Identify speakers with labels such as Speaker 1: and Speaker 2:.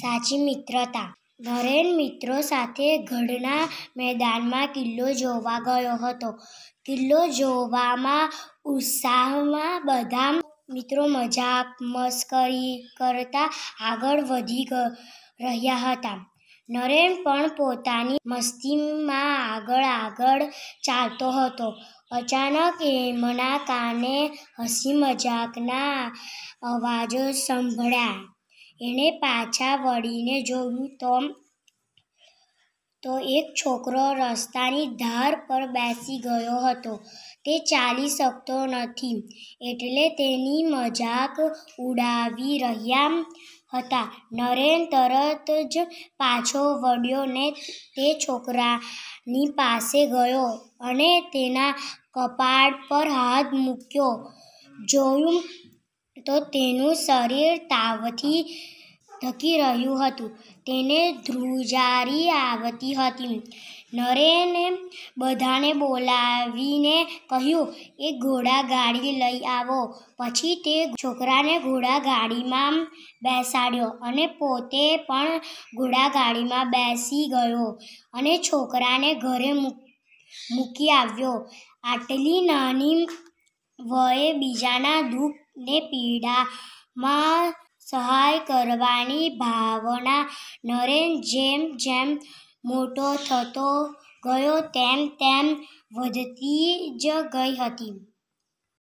Speaker 1: સાચી મિત્રતા નરેન મિત્રો સાથે ગઢના મેદાનમાં કિલ્લો જોવા ગયો હતો કિલ્લો જોવામાં ઉત્સાહમાં બધા મિત્રો મજાક મસ્કરી કરતા આગળ વધી રહ્યા હતા નરેન પણ પોતાની મસ્તીમાં આગળ આગળ ચાલતો હતો અચાનક એમના કાને હસી મજાકના અવાજો સંભળ્યા એણે પાછા વળીને જોયું તો તો એક છોકરો રસ્તાની ધાર પર બેસી ગયો હતો તે ચાલી શકતો નથી એટલે તેની મજાક ઉડાવી રહ્યા હતા નરેન તરત જ પાછો વળ્યો ને તે છોકરાની પાસે ગયો અને તેના કપાળ પર હાથ મૂક્યો જોયું તો તેનું શરીર તાવથી ધકી રહ્યું હતું તેને ધ્રુજારી આવતી હતી નરેને બધાને બોલાવીને કહ્યું એ ઘોડા ગાડી લઈ આવો પછી તે છોકરાને ઘોડા ગાડીમાં બેસાડ્યો અને પોતે પણ ઘોડા ગાડીમાં બેસી ગયો અને છોકરાને ઘરે મૂકી આવ્યો આટલી નાની વયે બીજાના દુઃખ ને પીડામાં સહાય કરવાની ભાવના નરેન જેમ જેમ મોટો થતો ગયો તેમ તેમ વધતી જ ગઈ હતી